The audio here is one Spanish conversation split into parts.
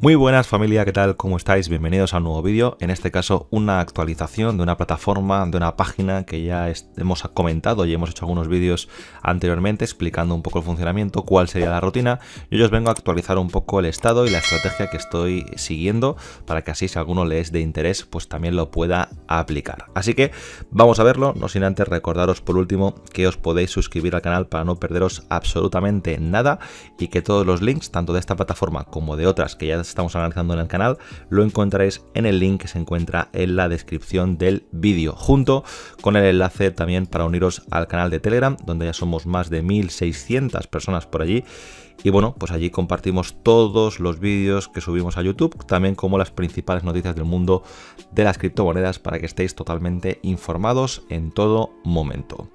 Muy buenas familia, ¿qué tal? ¿Cómo estáis? Bienvenidos a un nuevo vídeo, en este caso una actualización de una plataforma, de una página que ya hemos comentado y hemos hecho algunos vídeos anteriormente explicando un poco el funcionamiento, cuál sería la rutina. Yo os vengo a actualizar un poco el estado y la estrategia que estoy siguiendo para que así si alguno le es de interés pues también lo pueda aplicar. Así que vamos a verlo, no sin antes recordaros por último que os podéis suscribir al canal para no perderos absolutamente nada y que todos los links, tanto de esta plataforma como de otras que ya estamos analizando en el canal, lo encontraréis en el link que se encuentra en la descripción del vídeo, junto con el enlace también para uniros al canal de Telegram, donde ya somos más de 1.600 personas por allí. Y bueno, pues allí compartimos todos los vídeos que subimos a YouTube, también como las principales noticias del mundo de las criptomonedas para que estéis totalmente informados en todo momento.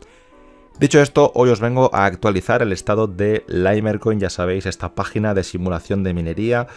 Dicho esto, hoy os vengo a actualizar el estado de Limercoin, ya sabéis, esta página de simulación de minería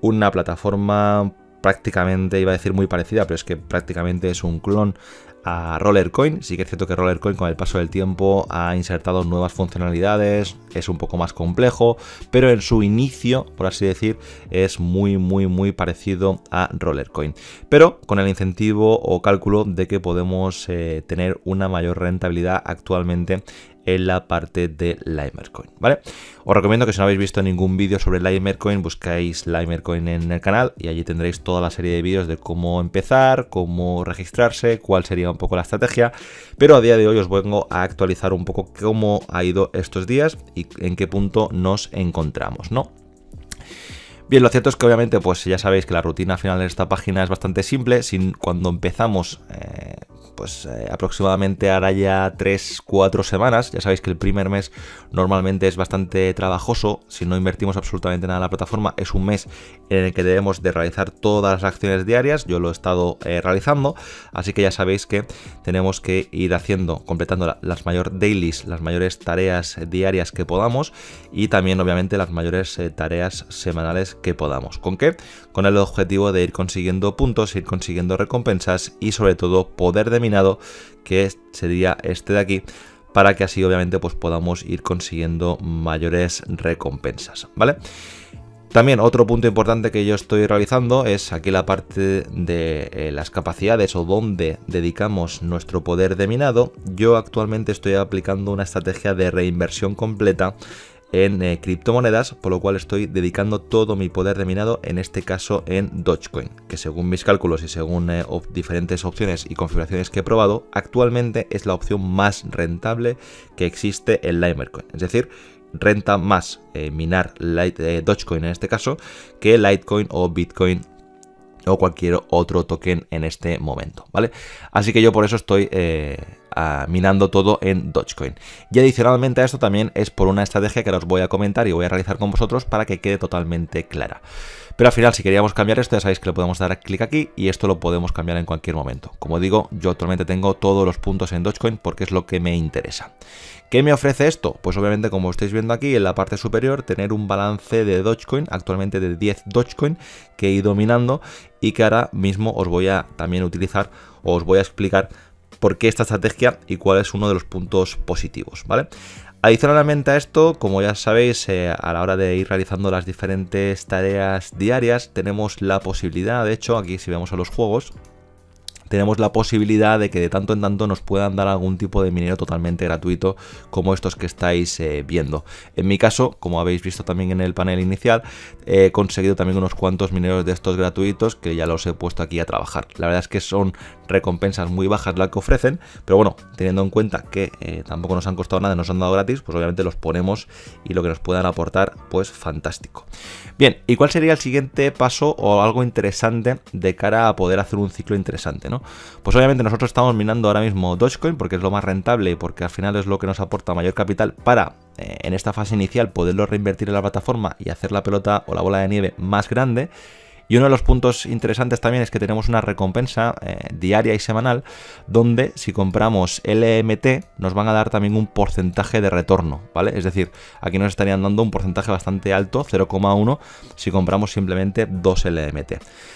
una plataforma prácticamente, iba a decir muy parecida, pero es que prácticamente es un clon a Rollercoin. Sí que es cierto que Rollercoin con el paso del tiempo ha insertado nuevas funcionalidades, es un poco más complejo, pero en su inicio, por así decir, es muy, muy, muy parecido a Rollercoin. Pero con el incentivo o cálculo de que podemos eh, tener una mayor rentabilidad actualmente en la parte de Limercoin, ¿vale? Os recomiendo que si no habéis visto ningún vídeo sobre Limercoin, buscáis Limercoin en el canal y allí tendréis toda la serie de vídeos de cómo empezar, cómo registrarse, cuál sería un poco la estrategia, pero a día de hoy os vengo a actualizar un poco cómo ha ido estos días y en qué punto nos encontramos, ¿no? Bien, lo cierto es que obviamente, pues ya sabéis que la rutina final de esta página es bastante simple. Sin, cuando empezamos eh, pues, eh, aproximadamente ahora ya 3-4 semanas. Ya sabéis que el primer mes normalmente es bastante trabajoso. Si no invertimos absolutamente nada en la plataforma, es un mes en el que debemos de realizar todas las acciones diarias. Yo lo he estado eh, realizando, así que ya sabéis que tenemos que ir haciendo, completando las mayores dailies, las mayores tareas diarias que podamos y también obviamente las mayores eh, tareas semanales que podamos. ¿Con qué? Con el objetivo de ir consiguiendo puntos, ir consiguiendo recompensas y sobre todo poder de que sería este de aquí, para que así obviamente pues podamos ir consiguiendo mayores recompensas, ¿vale? También otro punto importante que yo estoy realizando es aquí la parte de eh, las capacidades o donde dedicamos nuestro poder de minado. Yo actualmente estoy aplicando una estrategia de reinversión completa en eh, criptomonedas, por lo cual estoy dedicando todo mi poder de minado, en este caso en Dogecoin, que según mis cálculos y según eh, diferentes opciones y configuraciones que he probado, actualmente es la opción más rentable que existe en Limercoin. Es decir, renta más eh, minar Light, Dogecoin en este caso que Litecoin o Bitcoin o cualquier otro token en este momento, ¿vale? Así que yo por eso estoy Ah, minando todo en Dogecoin. Y adicionalmente a esto también es por una estrategia que ahora os voy a comentar y voy a realizar con vosotros para que quede totalmente clara. Pero al final, si queríamos cambiar esto, ya sabéis que le podemos dar clic aquí y esto lo podemos cambiar en cualquier momento. Como digo, yo actualmente tengo todos los puntos en Dogecoin porque es lo que me interesa. ¿Qué me ofrece esto? Pues obviamente, como estáis viendo aquí en la parte superior, tener un balance de Dogecoin, actualmente de 10 Dogecoin, que he ido minando y que ahora mismo os voy a también utilizar, o os voy a explicar por qué esta estrategia y cuál es uno de los puntos positivos, ¿vale? Adicionalmente a esto, como ya sabéis, eh, a la hora de ir realizando las diferentes tareas diarias, tenemos la posibilidad, de hecho, aquí si vemos a los juegos, tenemos la posibilidad de que de tanto en tanto nos puedan dar algún tipo de minero totalmente gratuito como estos que estáis eh, viendo. En mi caso, como habéis visto también en el panel inicial, he conseguido también unos cuantos mineros de estos gratuitos que ya los he puesto aquí a trabajar. La verdad es que son recompensas muy bajas las que ofrecen, pero bueno, teniendo en cuenta que eh, tampoco nos han costado nada, nos han dado gratis, pues obviamente los ponemos y lo que nos puedan aportar, pues fantástico. Bien, ¿y cuál sería el siguiente paso o algo interesante de cara a poder hacer un ciclo interesante? ¿no? Pues obviamente nosotros estamos minando ahora mismo Dogecoin porque es lo más rentable y porque al final es lo que nos aporta mayor capital para eh, en esta fase inicial poderlo reinvertir en la plataforma y hacer la pelota o la bola de nieve más grande. Y uno de los puntos interesantes también es que tenemos una recompensa eh, diaria y semanal donde si compramos LMT nos van a dar también un porcentaje de retorno, ¿vale? Es decir, aquí nos estarían dando un porcentaje bastante alto, 0,1, si compramos simplemente 2 LMT.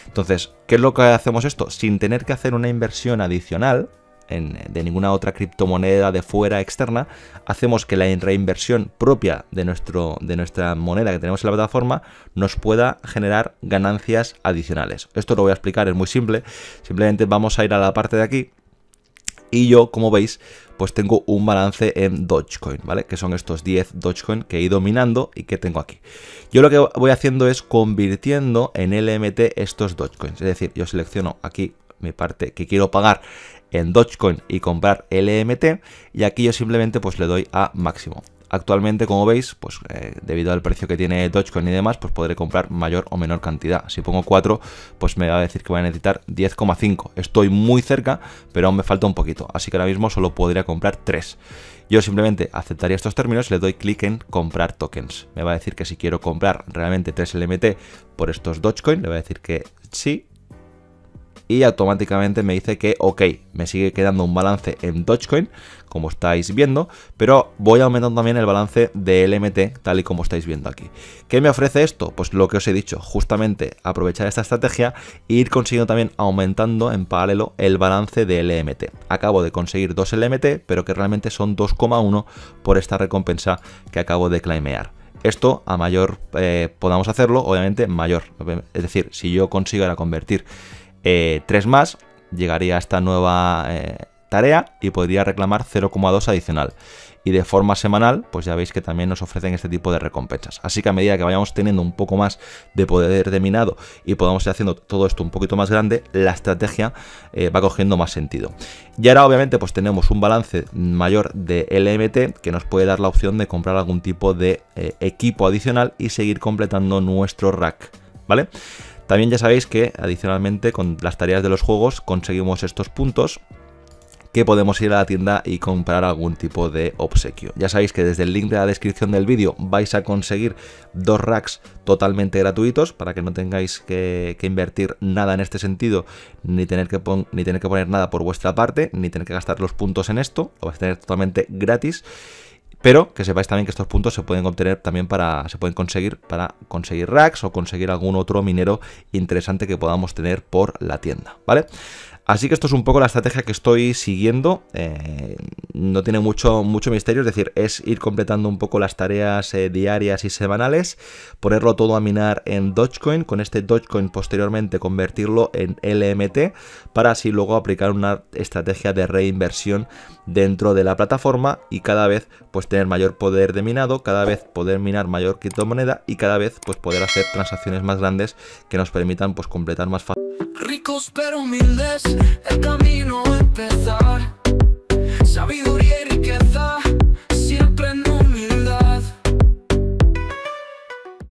Entonces, ¿qué es lo que hacemos esto? Sin tener que hacer una inversión adicional, de ninguna otra criptomoneda de fuera externa, hacemos que la reinversión propia de, nuestro, de nuestra moneda que tenemos en la plataforma nos pueda generar ganancias adicionales. Esto lo voy a explicar, es muy simple. Simplemente vamos a ir a la parte de aquí y yo, como veis, pues tengo un balance en Dogecoin, ¿vale? Que son estos 10 Dogecoin que he ido minando y que tengo aquí. Yo lo que voy haciendo es convirtiendo en LMT estos Dogecoins, es decir, yo selecciono aquí mi parte que quiero pagar en Dogecoin y comprar LMT y aquí yo simplemente pues le doy a máximo. Actualmente, como veis, pues eh, debido al precio que tiene Dogecoin y demás, pues podré comprar mayor o menor cantidad. Si pongo 4, pues me va a decir que voy a necesitar 10,5. Estoy muy cerca, pero aún me falta un poquito. Así que ahora mismo solo podría comprar 3. Yo simplemente aceptaría estos términos y le doy clic en comprar tokens. Me va a decir que si quiero comprar realmente 3 LMT por estos Dogecoin, le va a decir que sí y automáticamente me dice que ok, me sigue quedando un balance en Dogecoin, como estáis viendo, pero voy aumentando también el balance de LMT, tal y como estáis viendo aquí. ¿Qué me ofrece esto? Pues lo que os he dicho, justamente aprovechar esta estrategia e ir consiguiendo también aumentando en paralelo el balance de LMT. Acabo de conseguir 2 LMT, pero que realmente son 2,1 por esta recompensa que acabo de claimear. Esto a mayor eh, podamos hacerlo, obviamente mayor. Es decir, si yo consigo ahora convertir 3 eh, más, llegaría a esta nueva eh, tarea y podría reclamar 0,2 adicional. Y de forma semanal, pues ya veis que también nos ofrecen este tipo de recompensas. Así que a medida que vayamos teniendo un poco más de poder de minado y podamos ir haciendo todo esto un poquito más grande, la estrategia eh, va cogiendo más sentido. Y ahora obviamente pues tenemos un balance mayor de LMT que nos puede dar la opción de comprar algún tipo de equipo adicional y seguir completando nuestro rack. ¿Vale? También ya sabéis que adicionalmente con las tareas de los juegos conseguimos estos puntos que podemos ir a la tienda y comprar algún tipo de obsequio. Ya sabéis que desde el link de la descripción del vídeo vais a conseguir dos racks totalmente gratuitos para que no tengáis que, invertir nada en este sentido, ni tener, que ni tener que poner nada por vuestra parte, ni tener que gastar los puntos en esto, lo vais a tener totalmente gratis. Pero que sepáis también que estos puntos se pueden obtener también para, se pueden conseguir para conseguir racks o conseguir algún otro minero interesante que podamos tener por la tienda, ¿vale? Así que esto es un poco la estrategia que estoy siguiendo. Eh, no tiene mucho, mucho misterio, es decir, es ir completando un poco las tareas eh, diarias y semanales, ponerlo todo a minar en Dogecoin, con este Dogecoin posteriormente convertirlo en LMT, para así luego aplicar una estrategia de reinversión dentro de la plataforma y cada vez pues tener mayor poder de minado, cada vez poder minar mayor criptomoneda y cada vez pues poder hacer transacciones más grandes que nos permitan pues completar más fácilmente pero humildes, el camino empezar. Sabiduría